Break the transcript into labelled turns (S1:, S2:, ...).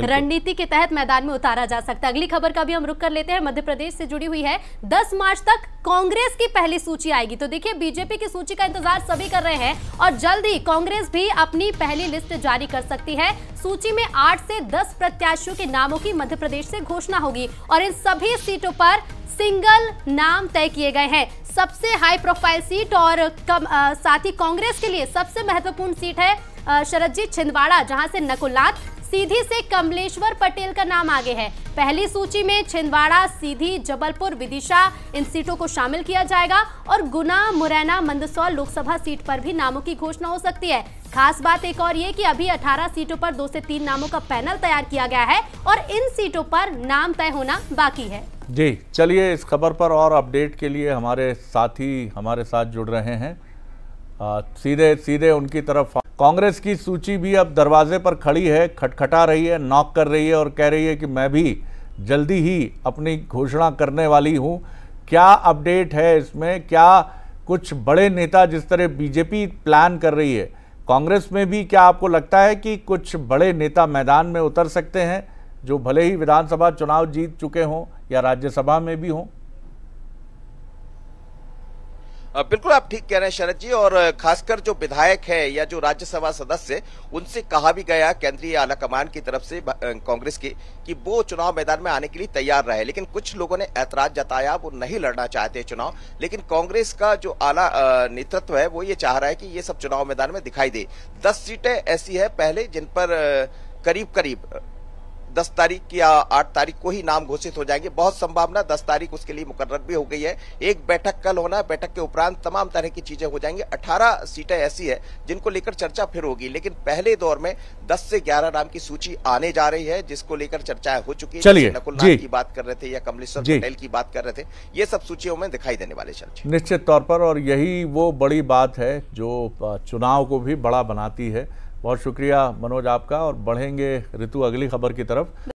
S1: रणनीति के तहत मैदान में उतारा जा सकता है अगली खबर का भी हम रुक कर लेते हैं मध्य प्रदेश से जुड़ी हुई है दस मार्च तक कांग्रेस की पहली सूची आएगी तो देखिए बीजेपी की सूची का इंतजार सभी कर रहे हैं और जल्द ही कांग्रेस भी अपनी पहली लिस्ट जारी कर सकती है सूची में आठ से दस प्रत्याशियों के नामों की मध्य प्रदेश से घोषणा होगी और इन सभी सीटों पर सिंगल नाम तय किए गए हैं सबसे हाई प्रोफाइल सीट और कम, आ, साथ ही कांग्रेस के लिए सबसे महत्वपूर्ण सीट है शरदजीत छिंदवाड़ा जहां से नकुलनाथ सीधी से कमलेश्वर पटेल का नाम आगे है पहली सूची में छिंदवाड़ा सीधी जबलपुर विदिशा इन सीटों को शामिल किया जाएगा और गुना मुरैना मंदसौर लोकसभा सीट पर भी नामों की घोषणा हो सकती है खास बात एक और ये कि अभी 18 सीटों पर दो से तीन नामों का पैनल तैयार किया गया है और इन सीटों पर नाम तय होना बाकी है
S2: जी चलिए इस खबर पर और अपडेट के लिए हमारे साथी हमारे साथ जुड़ रहे हैं आ, सीधे सीधे उनकी तरफ कांग्रेस की सूची भी अब दरवाजे पर खड़ी है खटखटा रही है नॉक कर रही है और कह रही है कि मैं भी जल्दी ही अपनी घोषणा करने वाली हूँ क्या अपडेट है इसमें क्या कुछ बड़े नेता जिस तरह बीजेपी प्लान कर रही है कांग्रेस में भी क्या आपको लगता है कि कुछ बड़े नेता मैदान में उतर सकते हैं जो भले ही विधानसभा चुनाव जीत चुके हों या राज्यसभा में भी हों
S3: बिल्कुल आप ठीक कह रहे हैं शरद जी और खासकर जो विधायक है या जो राज्यसभा सदस्य उनसे कहा भी गया केंद्रीय आला कमान की तरफ से कांग्रेस की कि वो चुनाव मैदान में आने के लिए तैयार रहे लेकिन कुछ लोगों ने ऐतराज जताया वो नहीं लड़ना चाहते चुनाव लेकिन कांग्रेस का जो आला नेतृत्व है वो ये चाह रहा है कि ये सब चुनाव मैदान में दिखाई दे दस सीटें ऐसी है पहले जिन पर करीब करीब दस तारीख या आठ तारीख को ही नाम घोषित हो जाएंगे बहुत संभावना दस तारीख उसके लिए मुकर्र भी हो गई है एक बैठक कल होना बैठक के उपरांत तमाम तरह की चीजें हो जाएंगी अठारह सीटें ऐसी है जिनको लेकर चर्चा फिर होगी लेकिन पहले दौर में दस से ग्यारह नाम की सूची आने जा रही है जिसको लेकर चर्चाएं हो चुकी है नकुल की बात कर रहे थे या कमलेश्वर पटेल की बात कर रहे थे ये सब सूचियों में दिखाई देने वाले चर्चे
S2: निश्चित तौर पर और यही वो बड़ी बात है जो चुनाव को भी बड़ा बनाती है बहुत शुक्रिया मनोज आपका और बढ़ेंगे ऋतु अगली खबर की तरफ